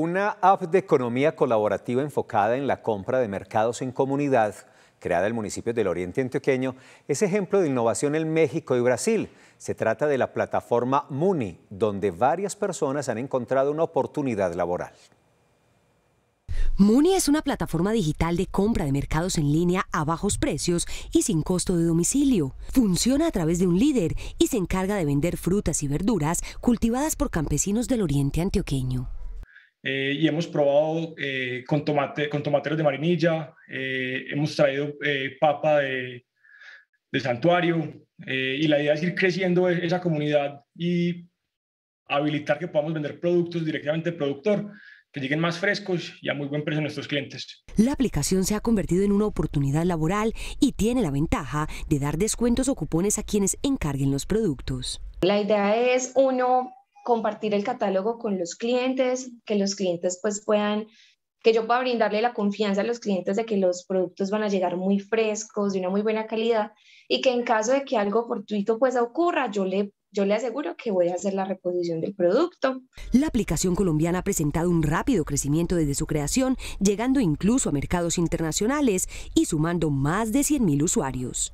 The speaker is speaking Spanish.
Una app de economía colaborativa enfocada en la compra de mercados en comunidad, creada en municipio del Oriente Antioqueño, es ejemplo de innovación en México y Brasil. Se trata de la plataforma Muni, donde varias personas han encontrado una oportunidad laboral. Muni es una plataforma digital de compra de mercados en línea a bajos precios y sin costo de domicilio. Funciona a través de un líder y se encarga de vender frutas y verduras cultivadas por campesinos del oriente antioqueño. Eh, y hemos probado eh, con, tomate, con tomateros de marinilla, eh, hemos traído papa de, de santuario y la idea es ir creciendo e-, esa comunidad y habilitar que podamos vender productos directamente al productor que lleguen más frescos y a muy buen precio a nuestros clientes. La aplicación se ha convertido en una oportunidad laboral y tiene la ventaja de dar descuentos o cupones a quienes encarguen los productos. La idea es uno compartir el catálogo con los clientes, que los clientes pues puedan, que yo pueda brindarle la confianza a los clientes de que los productos van a llegar muy frescos, de una muy buena calidad y que en caso de que algo fortuito pues ocurra, yo le yo le aseguro que voy a hacer la reposición del producto. La aplicación colombiana ha presentado un rápido crecimiento desde su creación, llegando incluso a mercados internacionales y sumando más de 100.000 usuarios.